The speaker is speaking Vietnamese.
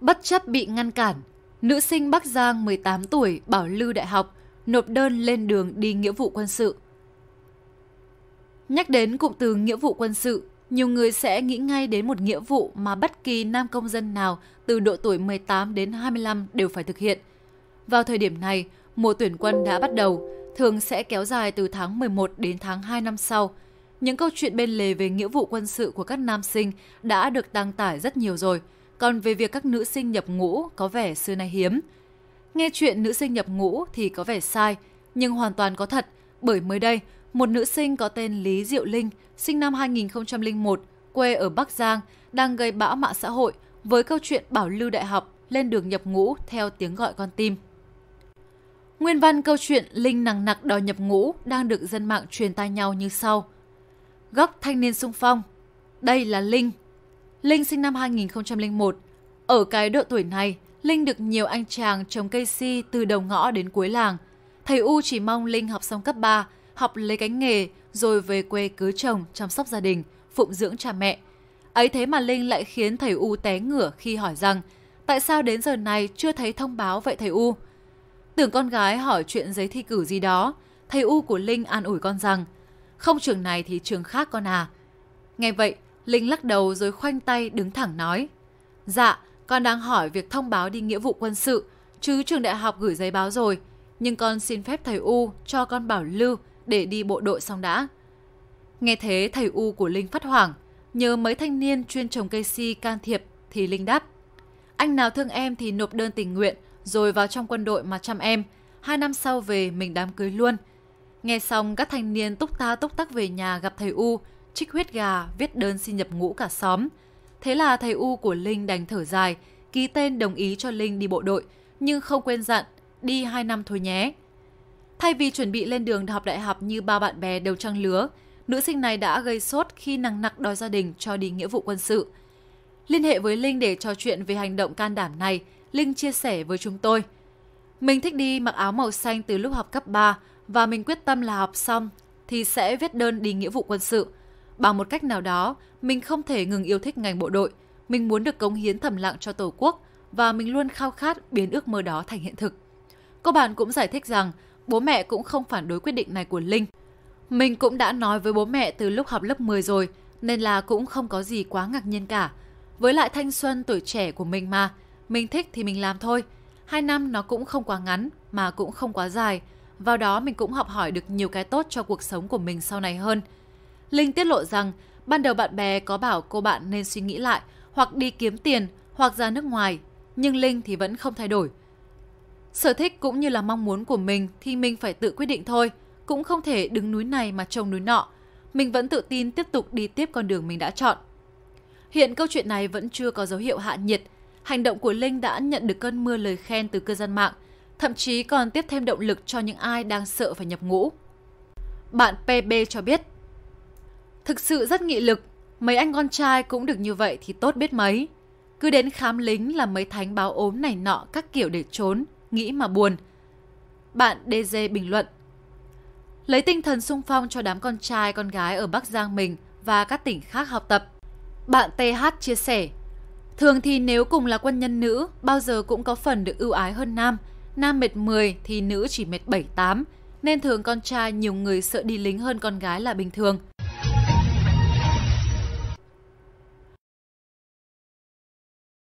Bất chấp bị ngăn cản, nữ sinh Bắc Giang 18 tuổi bảo lưu đại học, nộp đơn lên đường đi nghĩa vụ quân sự. Nhắc đến cụm từ nghĩa vụ quân sự, nhiều người sẽ nghĩ ngay đến một nghĩa vụ mà bất kỳ nam công dân nào từ độ tuổi 18 đến 25 đều phải thực hiện. Vào thời điểm này, mùa tuyển quân đã bắt đầu, thường sẽ kéo dài từ tháng 11 đến tháng 2 năm sau. Những câu chuyện bên lề về nghĩa vụ quân sự của các nam sinh đã được đăng tải rất nhiều rồi – còn về việc các nữ sinh nhập ngũ có vẻ xưa nay hiếm. Nghe chuyện nữ sinh nhập ngũ thì có vẻ sai, nhưng hoàn toàn có thật bởi mới đây, một nữ sinh có tên Lý Diệu Linh, sinh năm 2001, quê ở Bắc Giang, đang gây bão mạng xã hội với câu chuyện bảo lưu đại học lên đường nhập ngũ theo tiếng gọi con tim. Nguyên văn câu chuyện Linh nặng nặc đòi nhập ngũ đang được dân mạng truyền tai nhau như sau. Góc thanh niên sung phong. Đây là Linh, Linh sinh năm 2001. Ở cái độ tuổi này, Linh được nhiều anh chàng trồng cây si từ đầu ngõ đến cuối làng. Thầy U chỉ mong Linh học xong cấp 3, học lấy cánh nghề rồi về quê cưới chồng, chăm sóc gia đình, phụng dưỡng cha mẹ. Ấy thế mà Linh lại khiến thầy U té ngửa khi hỏi rằng tại sao đến giờ này chưa thấy thông báo vậy thầy U? Tưởng con gái hỏi chuyện giấy thi cử gì đó, thầy U của Linh an ủi con rằng không trường này thì trường khác con à. Nghe vậy, Linh lắc đầu rồi khoanh tay đứng thẳng nói. Dạ, con đang hỏi việc thông báo đi nghĩa vụ quân sự, chứ trường đại học gửi giấy báo rồi. Nhưng con xin phép thầy U cho con bảo lưu để đi bộ đội xong đã. Nghe thế thầy U của Linh phát hoảng, nhớ mấy thanh niên chuyên trồng cây si can thiệp thì Linh đáp. Anh nào thương em thì nộp đơn tình nguyện rồi vào trong quân đội mà chăm em. Hai năm sau về mình đám cưới luôn. Nghe xong các thanh niên túc ta túc tắc về nhà gặp thầy U trích huyết gà, viết đơn xin nhập ngũ cả xóm. Thế là thầy U của Linh đành thở dài, ký tên đồng ý cho Linh đi bộ đội, nhưng không quên dặn, đi 2 năm thôi nhé. Thay vì chuẩn bị lên đường học đại học như ba bạn bè đầu trăng lứa, nữ sinh này đã gây sốt khi nặng nặc đòi gia đình cho đi nghĩa vụ quân sự. Liên hệ với Linh để trò chuyện về hành động can đảm này, Linh chia sẻ với chúng tôi. Mình thích đi mặc áo màu xanh từ lúc học cấp 3 và mình quyết tâm là học xong thì sẽ viết đơn đi nghĩa vụ quân sự. Bằng một cách nào đó, mình không thể ngừng yêu thích ngành bộ đội. Mình muốn được cống hiến thầm lặng cho Tổ quốc và mình luôn khao khát biến ước mơ đó thành hiện thực. Cô bạn cũng giải thích rằng bố mẹ cũng không phản đối quyết định này của Linh. Mình cũng đã nói với bố mẹ từ lúc học lớp 10 rồi, nên là cũng không có gì quá ngạc nhiên cả. Với lại thanh xuân tuổi trẻ của mình mà, mình thích thì mình làm thôi. Hai năm nó cũng không quá ngắn mà cũng không quá dài. Vào đó mình cũng học hỏi được nhiều cái tốt cho cuộc sống của mình sau này hơn. Linh tiết lộ rằng ban đầu bạn bè có bảo cô bạn nên suy nghĩ lại hoặc đi kiếm tiền hoặc ra nước ngoài, nhưng Linh thì vẫn không thay đổi. Sở thích cũng như là mong muốn của mình thì mình phải tự quyết định thôi, cũng không thể đứng núi này mà trông núi nọ. Mình vẫn tự tin tiếp tục đi tiếp con đường mình đã chọn. Hiện câu chuyện này vẫn chưa có dấu hiệu hạ nhiệt. Hành động của Linh đã nhận được cơn mưa lời khen từ cư dân mạng, thậm chí còn tiếp thêm động lực cho những ai đang sợ phải nhập ngũ. Bạn PB cho biết, Thực sự rất nghị lực, mấy anh con trai cũng được như vậy thì tốt biết mấy. Cứ đến khám lính là mấy thánh báo ốm này nọ các kiểu để trốn, nghĩ mà buồn. Bạn DG bình luận Lấy tinh thần sung phong cho đám con trai con gái ở Bắc Giang mình và các tỉnh khác học tập. Bạn TH chia sẻ Thường thì nếu cùng là quân nhân nữ, bao giờ cũng có phần được ưu ái hơn nam. Nam mệt 10 thì nữ chỉ mệt 7-8, nên thường con trai nhiều người sợ đi lính hơn con gái là bình thường.